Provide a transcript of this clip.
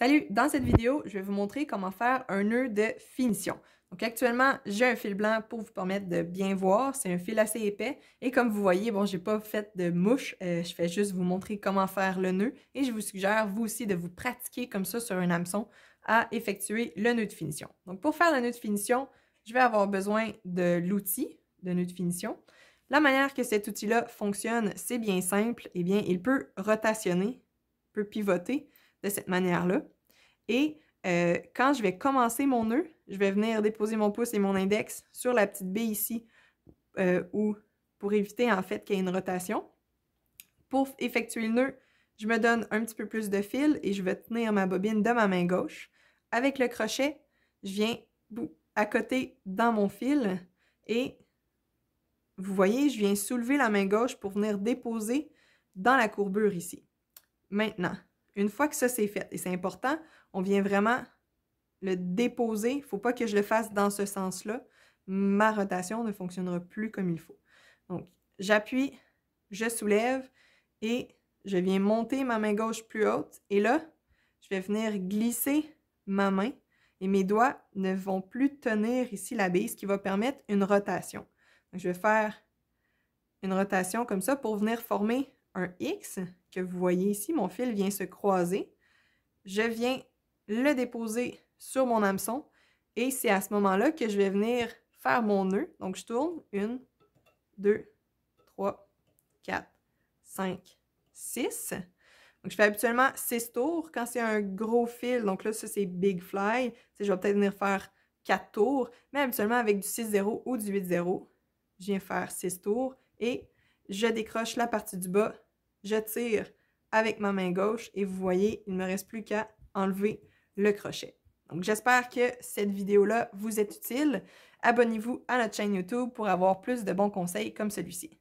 Salut! Dans cette vidéo, je vais vous montrer comment faire un nœud de finition. Donc actuellement, j'ai un fil blanc pour vous permettre de bien voir. C'est un fil assez épais et comme vous voyez, bon, j'ai pas fait de mouche. Euh, je fais juste vous montrer comment faire le nœud et je vous suggère vous aussi de vous pratiquer comme ça sur un hameçon à effectuer le nœud de finition. Donc pour faire le nœud de finition, je vais avoir besoin de l'outil de nœud de finition. La manière que cet outil-là fonctionne, c'est bien simple. Eh bien, il peut rotationner, peut pivoter de cette manière-là. Et euh, quand je vais commencer mon nœud, je vais venir déposer mon pouce et mon index sur la petite b ici, euh, pour éviter en fait qu'il y ait une rotation. Pour effectuer le nœud, je me donne un petit peu plus de fil et je vais tenir ma bobine de ma main gauche. Avec le crochet, je viens à côté dans mon fil et vous voyez, je viens soulever la main gauche pour venir déposer dans la courbure ici. Maintenant, une fois que ça, c'est fait, et c'est important, on vient vraiment le déposer. Il ne faut pas que je le fasse dans ce sens-là. Ma rotation ne fonctionnera plus comme il faut. Donc, j'appuie, je soulève et je viens monter ma main gauche plus haute. Et là, je vais venir glisser ma main et mes doigts ne vont plus tenir ici la base, ce qui va permettre une rotation. je vais faire une rotation comme ça pour venir former un X que vous voyez ici, mon fil vient se croiser. Je viens le déposer sur mon hameçon et c'est à ce moment-là que je vais venir faire mon nœud. Donc, je tourne. Une, 2, 3, 4, 5, 6. Donc, je fais habituellement 6 tours. Quand c'est un gros fil, donc là, ça, c'est Big Fly. je vais peut-être venir faire 4 tours. Mais habituellement, avec du 6-0 ou du 8-0, je viens faire 6 tours et je décroche la partie du bas je tire avec ma main gauche et vous voyez, il ne me reste plus qu'à enlever le crochet. Donc j'espère que cette vidéo-là vous est utile. Abonnez-vous à notre chaîne YouTube pour avoir plus de bons conseils comme celui-ci.